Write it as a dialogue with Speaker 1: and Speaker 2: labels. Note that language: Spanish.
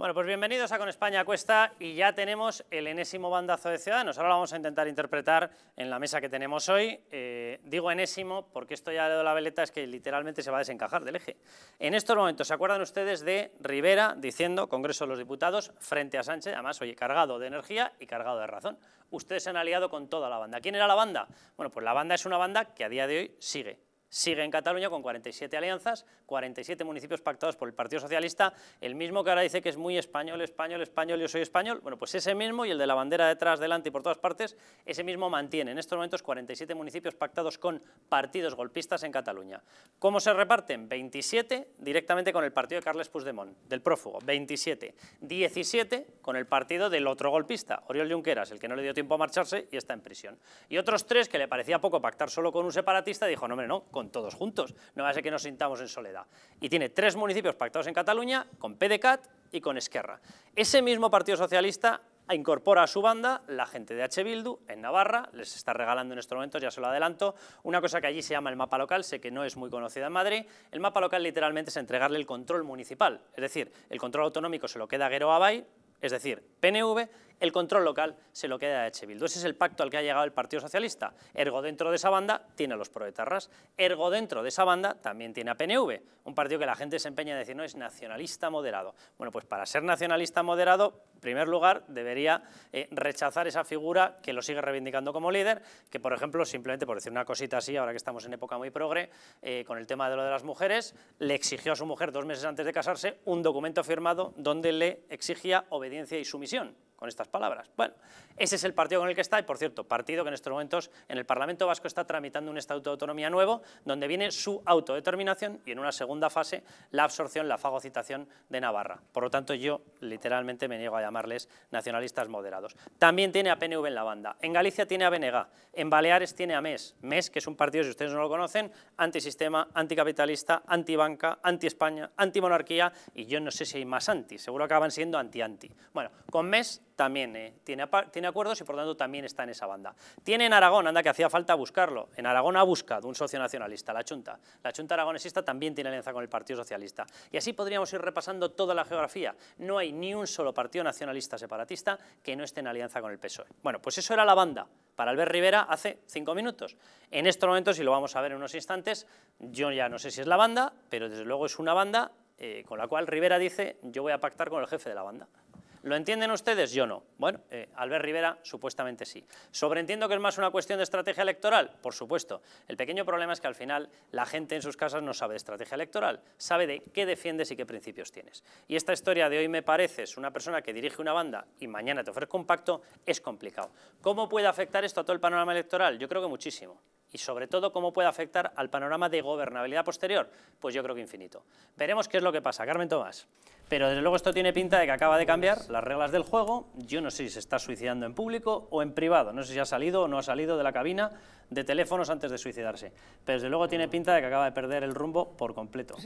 Speaker 1: Bueno, pues bienvenidos a Con España Cuesta y ya tenemos el enésimo bandazo de Ciudadanos. Ahora lo vamos a intentar interpretar en la mesa que tenemos hoy. Eh, digo enésimo porque esto ya le doy la veleta es que literalmente se va a desencajar del eje. En estos momentos, ¿se acuerdan ustedes de Rivera diciendo Congreso de los Diputados frente a Sánchez? Además, oye, cargado de energía y cargado de razón. Ustedes se han aliado con toda la banda. ¿Quién era la banda? Bueno, pues la banda es una banda que a día de hoy sigue sigue en Cataluña con 47 alianzas, 47 municipios pactados por el Partido Socialista, el mismo que ahora dice que es muy español, español, español, yo soy español, bueno, pues ese mismo y el de la bandera detrás, delante y por todas partes, ese mismo mantiene en estos momentos 47 municipios pactados con partidos golpistas en Cataluña. ¿Cómo se reparten? 27 directamente con el partido de Carles Puigdemont, del prófugo, 27. 17 con el partido del otro golpista, Oriol Junqueras, el que no le dio tiempo a marcharse y está en prisión. Y otros tres que le parecía poco pactar solo con un separatista, dijo, no, hombre, no, con todos juntos, no va a ser que nos sintamos en soledad. Y tiene tres municipios pactados en Cataluña, con PDCAT y con Esquerra. Ese mismo Partido Socialista incorpora a su banda la gente de H. Bildu en Navarra, les está regalando en estos momentos, ya se lo adelanto, una cosa que allí se llama el mapa local, sé que no es muy conocida en Madrid, el mapa local literalmente es entregarle el control municipal, es decir, el control autonómico se lo queda a Guero es decir, PNV, el control local se lo queda a Echevildo, Ese es el pacto al que ha llegado el Partido Socialista. Ergo, dentro de esa banda tiene a los proetarras. Ergo, dentro de esa banda también tiene a PNV, un partido que la gente se empeña a decir no es nacionalista moderado. Bueno, pues para ser nacionalista moderado, en primer lugar, debería eh, rechazar esa figura que lo sigue reivindicando como líder, que por ejemplo, simplemente por decir una cosita así, ahora que estamos en época muy progre, eh, con el tema de lo de las mujeres, le exigió a su mujer dos meses antes de casarse un documento firmado donde le exigía obediencia y sumisión con estas palabras. Bueno, ese es el partido con el que está, y por cierto, partido que en estos momentos en el Parlamento Vasco está tramitando un Estatuto de Autonomía nuevo, donde viene su autodeterminación y en una segunda fase la absorción, la fagocitación de Navarra. Por lo tanto, yo literalmente me niego a llamarles nacionalistas moderados. También tiene a PNV en la banda, en Galicia tiene a Benega, en Baleares tiene a MES, MES que es un partido, si ustedes no lo conocen, antisistema, anticapitalista, antibanca, anti-España, antimonarquía, y yo no sé si hay más anti, seguro acaban siendo anti-anti. Bueno, con MES también eh. tiene, acuerdos y por tanto también está en esa banda. Tiene en Aragón, anda que hacía falta buscarlo, en Aragón ha buscado un socio nacionalista, la chunta. La chunta aragonesista también tiene alianza con el Partido Socialista. Y así podríamos ir repasando toda la geografía. No hay ni un solo partido nacionalista separatista que no esté en alianza con el PSOE. Bueno, pues eso era la banda para Albert Rivera hace cinco minutos. En estos momentos, si lo vamos a ver en unos instantes, yo ya no sé si es la banda, pero desde luego es una banda eh, con la cual Rivera dice yo voy a pactar con el jefe de la banda. ¿Lo entienden ustedes? Yo no. Bueno, eh, Albert Rivera supuestamente sí. ¿Sobreentiendo que es más una cuestión de estrategia electoral? Por supuesto. El pequeño problema es que al final la gente en sus casas no sabe de estrategia electoral, sabe de qué defiendes y qué principios tienes. Y esta historia de hoy me pareces una persona que dirige una banda y mañana te ofrece un pacto es complicado. ¿Cómo puede afectar esto a todo el panorama electoral? Yo creo que muchísimo y sobre todo cómo puede afectar al panorama de gobernabilidad posterior, pues yo creo que infinito. Veremos qué es lo que pasa, Carmen Tomás. Pero desde luego esto tiene pinta de que acaba de cambiar las reglas del juego. Yo no sé si se está suicidando en público o en privado. No sé si ha salido o no ha salido de la cabina de teléfonos antes de suicidarse. Pero desde luego tiene mm. pinta de que acaba de perder el rumbo por completo.